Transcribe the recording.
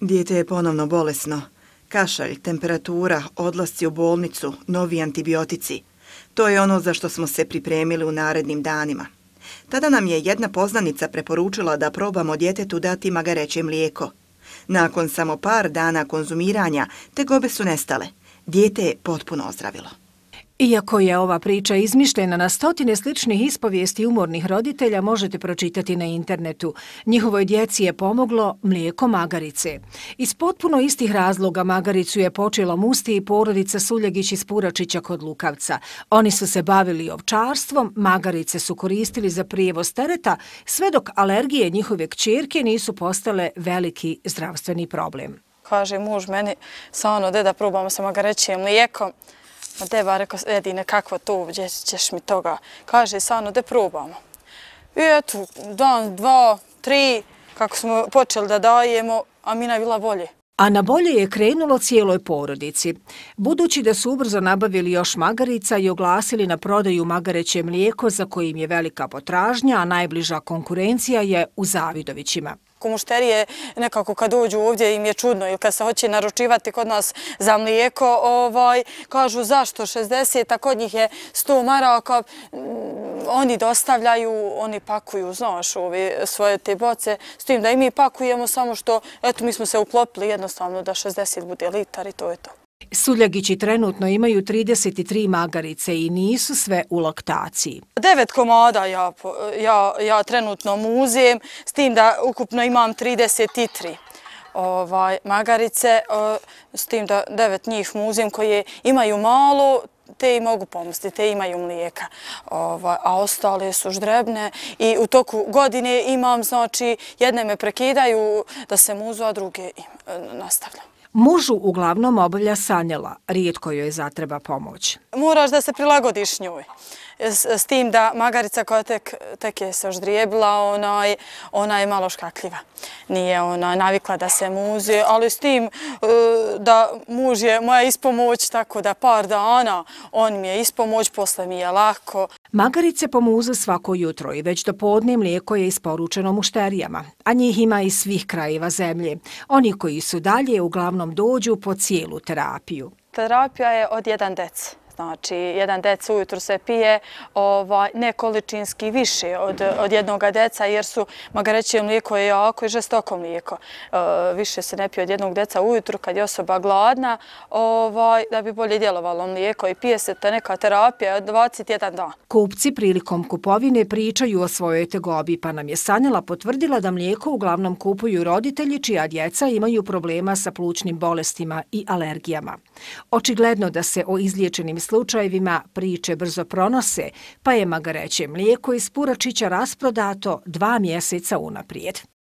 Dijete je ponovno bolesno. Kašalj, temperatura, odlasci u bolnicu, novi antibiotici. To je ono za što smo se pripremili u narednim danima. Tada nam je jedna poznanica preporučila da probamo djetetu dati magareće mlijeko. Nakon samo par dana konzumiranja, te gobe su nestale. Dijete je potpuno ozdravilo. Iako je ova priča izmišljena na stotine sličnih ispovijesti umornih roditelja, možete pročitati na internetu. Njihovoj djeci je pomoglo mlijeko magarice. Iz potpuno istih razloga magaricu je počelo musti i porodica Suljegić iz Puračića kod Lukavca. Oni su se bavili ovčarstvom, magarice su koristili za prijevo stereta, sve dok alergije njihove kćerke nisu postale veliki zdravstveni problem. Kaže muž meni, sa ono, deda, probamo sa magarećem mlijekom, Ma de ba, rekao, Edine, kakva to, gdje ćeš mi toga? Kaže, Sano, de probamo. I eto, dan, dva, tri, kako smo počeli da dajemo, Amina je bila bolje. A na bolje je krenulo cijeloj porodici. Budući da su ubrzo nabavili još magarica i oglasili na prodaju magareće mlijeko za kojim je velika potražnja, a najbliža konkurencija je u Zavidovićima. U nekako kad uđu ovdje im je čudno ili kad se hoće naručivati kod nas za mlijeko, ovaj, kažu zašto 60, a kod njih je 100 maraka, oni dostavljaju, oni pakuju, znaš, ove svoje te boce, s tim da i mi pakujemo samo što, eto, mi smo se uklopili jednostavno da 60 bude litar i to je to. Suljagići trenutno imaju 33 magarice i nisu sve u laktaciji. Devet komada ja trenutno muzijem, s tim da ukupno imam 33 ovaj, magarice, s tim da devet njih muzijem koje imaju malo, te i mogu pomosti, te imaju mlijeka, a ostale su ždrebne i u toku godine imam, znači, jedne me prekidaju da se muzu, a druge e, nastavljam. Mužu uglavnom obavlja sanjela, rijetko joj zatreba pomoć. Moraš da se prilagodiš njoj. S tim da magarica koja tek je se oždrijebila, ona je malo škakljiva. Nije ona navikla da se muzuje, ali s tim e, da muž je moja ispomoć, tako da par dana on mi je ispomoć, posle mi je lako. Magarice pomuze svako jutro i već do podne mlijeko je isporučeno mušterijama, a njih ima i svih krajeva zemlje. Oni koji su dalje uglavnom dođu po cijelu terapiju. Terapija je od jedan deca. Znači, jedan deca ujutru se pije nekoličinski više od jednog deca, jer su, maga mlijeko je jako i žestoko mlijeko. E, više se ne pije od jednog deca ujutru kad je osoba gladna, ovaj, da bi bolje djelovalo mlijeko i pije se ta neka terapija od 21 dan. Kupci prilikom kupovine pričaju o svojoj tegobi, pa nam je Sanjela potvrdila da mlijeko uglavnom kupuju roditelji čija djeca imaju problema sa plućnim bolestima i alergijama. Očigledno da se o izliječenim slučajevima priče brzo pronose, pa je magareće mlijeko iz Puračića rasprodato dva mjeseca unaprijed.